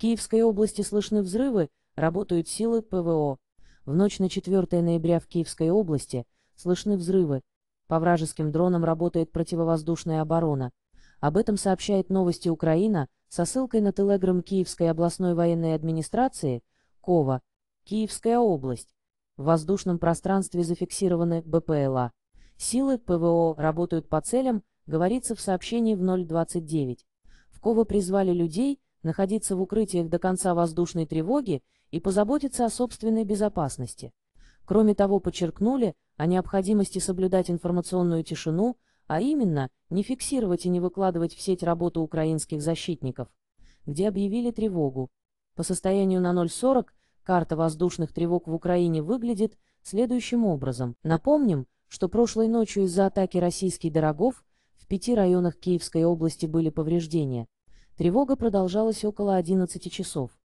Киевской области слышны взрывы, работают силы ПВО. В ночь на 4 ноября в Киевской области слышны взрывы. По вражеским дронам работает противовоздушная оборона. Об этом сообщает новости Украина со ссылкой на телеграм Киевской областной военной администрации КОВА. Киевская область. В воздушном пространстве зафиксированы БПЛА. Силы ПВО работают по целям, говорится в сообщении в 029. В КОВА призвали людей – находиться в укрытиях до конца воздушной тревоги и позаботиться о собственной безопасности. Кроме того, подчеркнули о необходимости соблюдать информационную тишину, а именно, не фиксировать и не выкладывать в сеть работу украинских защитников, где объявили тревогу. По состоянию на 0.40 карта воздушных тревог в Украине выглядит следующим образом. Напомним, что прошлой ночью из-за атаки российских дорогов в пяти районах Киевской области были повреждения. Тревога продолжалась около 11 часов.